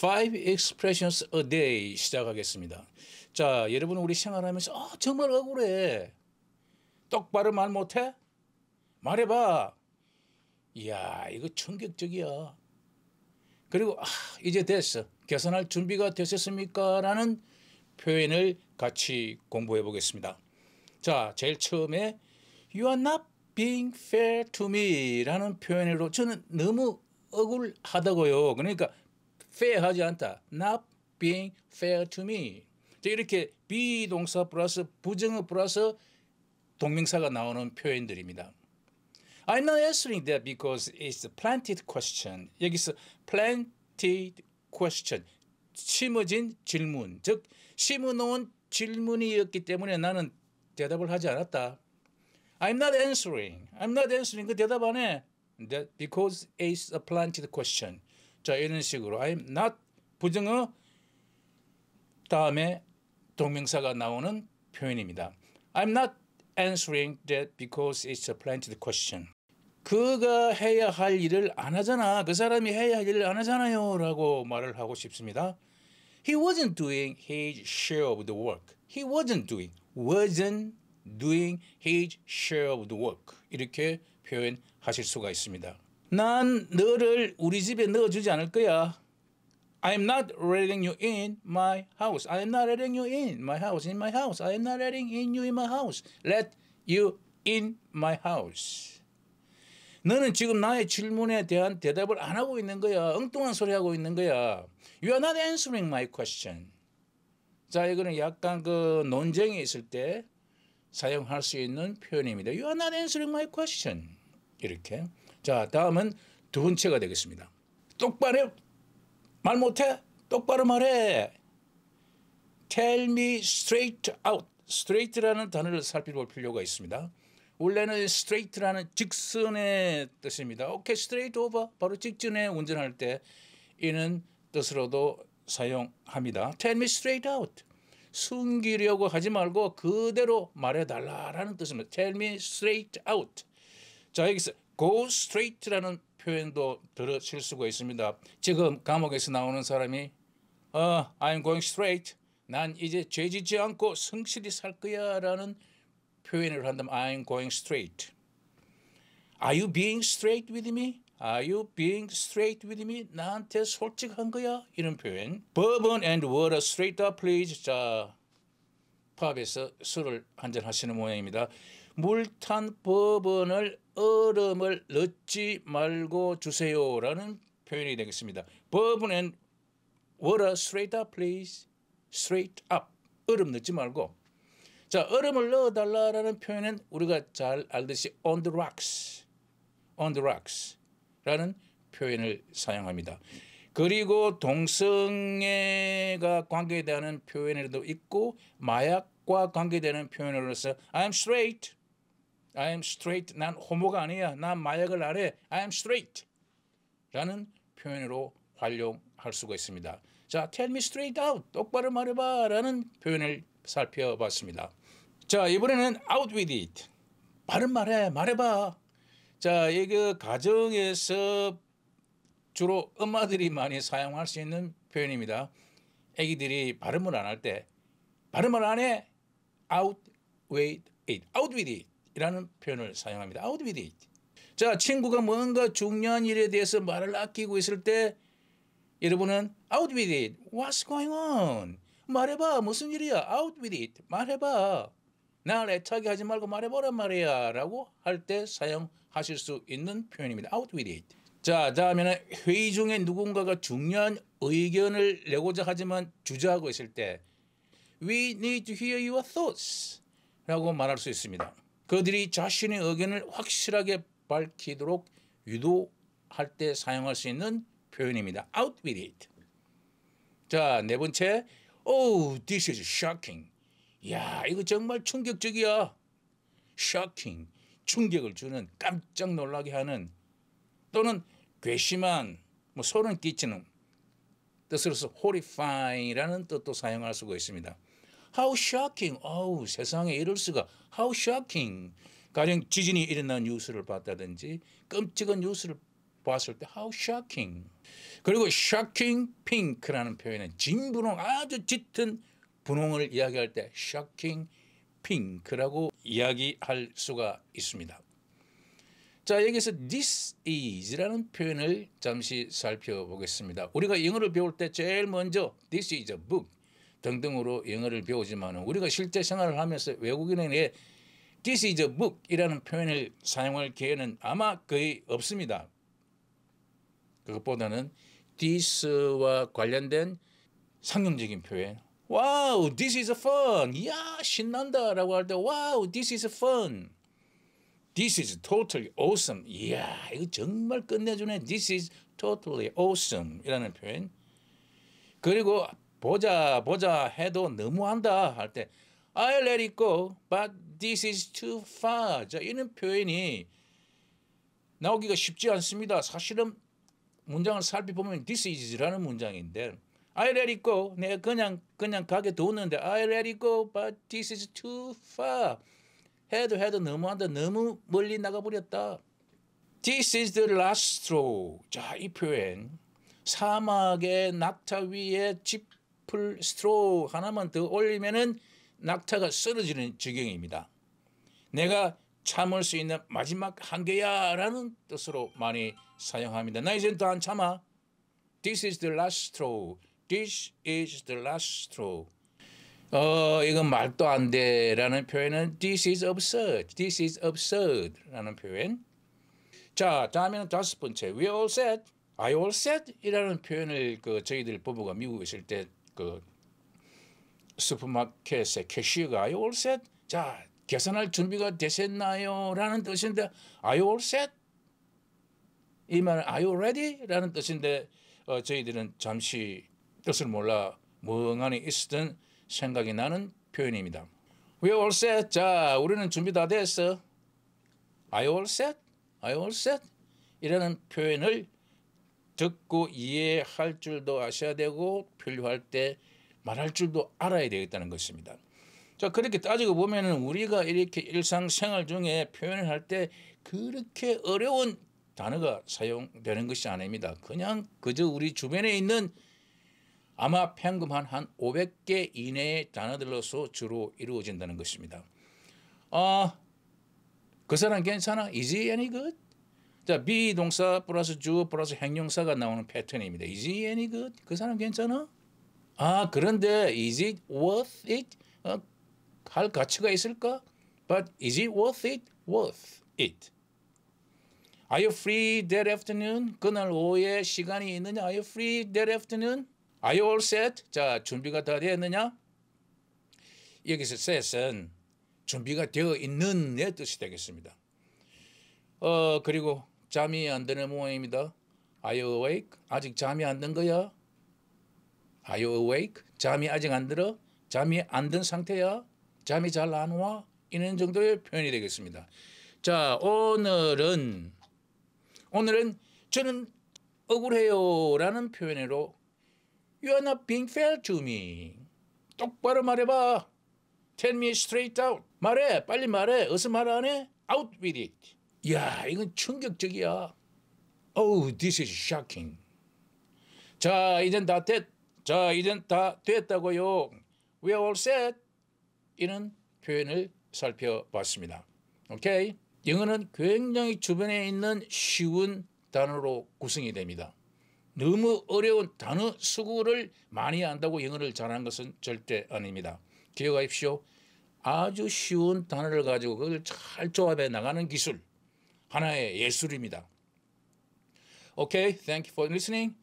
Five expressions a day 시작하겠습니다. 자, 여러분 우리 생활하면서 어, 정말 억울해. 똑바로 말 못해? 말해봐. 이야, 이거 충격적이야. 그리고 아, 이제 됐어. 계산할 준비가 되셨습니까? 라는 표현을 같이 공부해 보겠습니다. 자, 제일 처음에 You are not being fair to me 라는 표현으로 저는 너무 억울하다고요. 그러니까 fair하지 않다. Not being fair to me. 이렇게 비동사 플러스 부정어 플러스 동명사가 나오는 표현들입니다. I'm not answering that because it's a planted question. 여기서 planted question, 심어진 질문, 즉 심어놓은 질문이었기 때문에 나는 대답을 하지 않았다. I'm not answering. I'm not answering. 그 대답 안 해. That because it's a planted question. 자 이런 식으로 I'm not 부정어 다음에 동명사가 나오는 표현입니다. I'm not answering that because it's a planted question. 그가 해야 할 일을 안 하잖아. 그 사람이 해야 할 일을 안 하잖아요. 라고 말을 하고 싶습니다. He wasn't doing his share of the work. He wasn't doing. wasn't doing his share of the work. 이렇게 표현하실 수가 있습니다. 난 너를 우리 집에 넣어주지 않을 거야. I'm not letting you in my house. I'm not letting you in my house. In my house. I'm not letting in you in my house. Let you in my house. 너는 지금 나의 질문에 대한 대답을 안 하고 있는 거야. 엉뚱한 소리 하고 있는 거야. You are not answering my question. 자, 이거는 약간 그 논쟁이 있을 때 사용할 수 있는 표현입니다. You are not answering my question. 이렇게. 자, 다음은 두 번째가 되겠습니다. 똑바로 말 못해? 똑바로 말해. Tell me straight out. straight라는 단어를 살펴볼 필요가 있습니다. 원래는 straight라는 직선의 뜻입니다. 오케이, straight over. 바로 직진에 운전할 때 이는 뜻으로도 사용합니다. Tell me straight out. 숨기려고 하지 말고 그대로 말해달라라는 뜻입니다. Tell me straight out. 자 여기서 go straight라는 표현도 들어 실수가 있습니다. 지금 감옥에서 나오는 사람이 어, I'm going straight. 난 이제 죄 짓지 않고 성실히 살 거야 라는 표현을 한다면 I'm going straight. Are you being straight with me? Are you being straight with me? 나한테 솔직한 거야? 이런 표현. Bourbon and water straight up please. 자, 팝에서 술을 한잔 하시는 모양입니다. 물탄 법번을 얼음을 넣지 말고 주세요라는 표현이 되겠습니다. 버번엔 water straight up please. straight up. 얼음 넣지 말고. 자, 얼음을 넣어 달라라는 표현은 우리가 잘 알듯이 on the rocks. on the rocks 라는 표현을 사용합니다. 그리고 동성애가 관계되는 표현으도 있고 마약과 관계되는 표현으로서 I'm straight I am straight. 난 호모가 아니야. 난 마약을 아 해. I am straight. 라는 표현으로 활용할 수가 있습니다. 자, tell me straight out. 똑바로 말해봐. 라는 표현을 살펴봤습니다. 자, 이번에는 out with it. 바른 말해. 말해봐. 자, 이거 가정에서 주로 엄마들이 많이 사용할 수 있는 표현입니다. 애기들이 발음을 안 할때 발음을 안 해. out with it. out with it. 이라는 표현을 사용합니다. 아웃비데이트. 자, 친구가 뭔가 중요한 일에 대해서 말을 아끼고 있을 때 여러분은 out with it. What's going on? 말해봐. 무슨 일이야? Out with it. 말해봐. 날 애타게 하지 말고 말해보란 말이야. 라고 할 때 사용하실 수 있는 표현입니다. Out with it. 자, 다음에는 회의 중에 누군가가 중요한 의견을 내고자 하지만 주저하고 있을 때 We need to hear your thoughts. 라고 말할 수 있습니다. 그들이 자신의 의견을 확실하게 밝히도록 유도할 때 사용할 수 있는 표현입니다. Out with it. 자, 네 번째. Oh, this is shocking. 야, 이거 정말 충격적이야. shocking. 충격을 주는 깜짝 놀라게 하는 또는 괘씸한 뭐 소름 끼치는 뜻으로서 horrifying이라는 뜻도 사용할 수가 있습니다. How shocking. 어우, oh, 세상에 이럴 수가. how shocking 가령 지진이 일어난 뉴스를 봤다든지 끔찍한 뉴스를 봤을 때 how shocking 그리고 shocking pink라는 표현은 진분홍 아주 짙은 분홍을 이야기할 때 shocking pink라고 이야기할 수가 있습니다. 자 여기서 this is라는 표현을 잠시 살펴보겠습니다. 우리가 영어를 배울 때 제일 먼저 this is a book 등등으로 영어를 배우지만 우리가 실제 생활을 하면서 외국인에게 This is a book이라는 표현을 사용할 기회는 아마 거의 없습니다. 그것보다는 this와 관련된 상용적인 표현 Wow, this is fun. 야, 신난다 라고 할때 Wow, this is fun. This is totally awesome. 이야, 이거 정말 끝내주네. This is totally awesome 이라는 표현 그리고 보자 보자 해도 너무한다 할 때 I let it go, but this is too far. 자, 이런 표현이 나오기가 쉽지 않습니다. 사실은 문장을 살펴보면 this is라는 문장인데 I let it go. 내가 그냥 그냥 가게 뒀는데 I let it go, but this is too far. 해도 해도 너무한다. 너무 멀리 나가버렸다. This is the last straw. 자, 이 표현. 사막의 낙타 위에 집 애플 스트로 하나만 더 올리면은 낙타가 쓰러지는 지경입니다. 내가 참을 수 있는 마지막 한계야 라는 뜻으로 많이 사용합니다. 나 이젠 더안 참아. This is the last straw. This is the last straw. 어, 이건 말도 안 돼. 라는 표현은 This is absurd. This is absurd. 라는 표현. 자, 다음에는 다섯 번째. We all said. I all said. 이라는 표현을 그 저희들 부부가 미국에 있을 때그 슈퍼마켓의 캐시가 아이 올셋 자 계산할 준비가 되셨나요? 라는 뜻인데 아이 올셋 이 말은 아이 r e a 라는 뜻인데 어, 저희들은 잠시 뜻을 몰라 멍하니 있었던 생각이 나는 표현입니다. We all set. 자, 우리는 준비 다 됐어. Are you all set? a all set? 이라는 표현을 듣고 이해할 줄도 아셔야 되고 필요할 때 말할 줄도 알아야 되겠다는 것입니다. 자 그렇게 따지고 보면은 우리가 이렇게 일상생활 중에 표현을 할 때 그렇게 어려운 단어가 사용되는 것이 아닙니다. 그냥 그저 우리 주변에 있는 아마 평균 한, 500개 이내의 단어들로서 주로 이루어진다는 것입니다. 아, 그 사람 괜찮아? Is he any good? 자, be 동사 플러스 주 플러스 행용사가 나오는 패턴입니다. Is he any good? 그 사람 괜찮아? 아, 그런데 is it worth it? 어, 할 가치가 있을까? But is it worth it? Worth it. Are you free that afternoon? 그날 오후에 시간이 있느냐? Are you free that afternoon? Are you all set? 자, 준비가 다 되었느냐? 여기서 set은 준비가 되어 있는의 뜻이 되겠습니다. 어, 그리고 잠이 안 드는 모양입니다. Are you awake? 아직 잠이 안 든 거야? Are you awake? 잠이 아직 안 들어? 잠이 안 든 상태야? 잠이 잘 안 와? 이런 정도의 표현이 되겠습니다. 자, 오늘은 오늘은 저는 억울해요라는 표현으로 You are not being fair to me. 똑바로 말해봐. Tell me straight out. 말해. 빨리 말해. 어서 말안 해? Out with it. 야 이건 충격적이야. Oh, this is shocking. 자, 이젠 다 됐. 자, 이젠 다 됐다고요. We are all set. 이런 표현을 살펴봤습니다. 오케이. 영어는 굉장히 주변에 있는 쉬운 단어로 구성이 됩니다. 너무 어려운 단어 수구를 많이 안다고 영어를 잘하는 것은 절대 아닙니다. 기억하십시오. 아주 쉬운 단어를 가지고 그걸 잘 조합해 나가는 기술. 하나의 예술입니다. Okay, thank you for listening.